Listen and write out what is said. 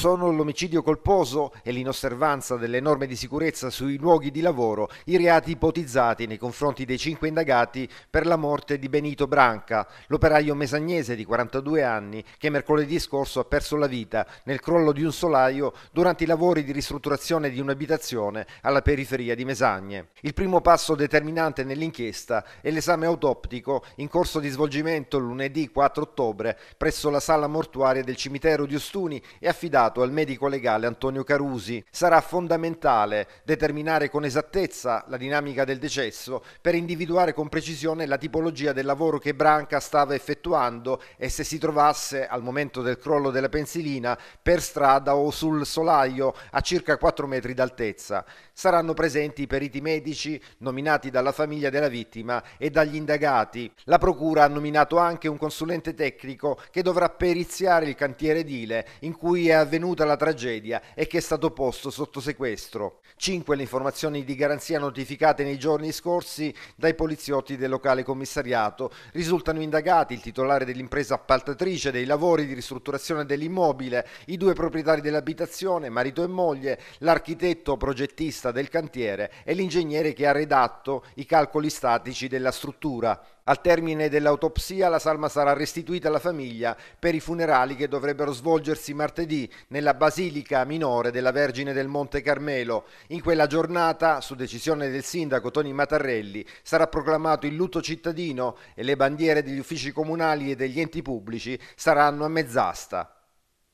sono l'omicidio colposo e l'inosservanza delle norme di sicurezza sui luoghi di lavoro i reati ipotizzati nei confronti dei cinque indagati per la morte di Benito Branca, l'operaio mesagnese di 42 anni che mercoledì scorso ha perso la vita nel crollo di un solaio durante i lavori di ristrutturazione di un'abitazione alla periferia di Mesagne. Il primo passo determinante nell'inchiesta è l'esame autoptico in corso di svolgimento lunedì 4 ottobre presso la sala mortuaria del cimitero di Ostuni e affidato affidato al medico legale Antonio Carusi. Sarà fondamentale determinare con esattezza la dinamica del decesso per individuare con precisione la tipologia del lavoro che Branca stava effettuando e se si trovasse al momento del crollo della pensilina per strada o sul solaio a circa 4 metri d'altezza. Saranno presenti i periti medici nominati dalla famiglia della vittima e dagli indagati. La procura ha nominato anche un consulente tecnico che dovrà periziare il cantiere edile in cui è avvenuto avvenuta la tragedia e che è stato posto sotto sequestro. Cinque le informazioni di garanzia notificate nei giorni scorsi dai poliziotti del locale commissariato. Risultano indagati il titolare dell'impresa appaltatrice dei lavori di ristrutturazione dell'immobile, i due proprietari dell'abitazione, marito e moglie, l'architetto progettista del cantiere e l'ingegnere che ha redatto i calcoli statici della struttura. Al termine dell'autopsia la salma sarà restituita alla famiglia per i funerali che dovrebbero svolgersi martedì nella Basilica Minore della Vergine del Monte Carmelo. In quella giornata, su decisione del sindaco Toni Mattarelli, sarà proclamato il lutto cittadino e le bandiere degli uffici comunali e degli enti pubblici saranno a mezz'asta.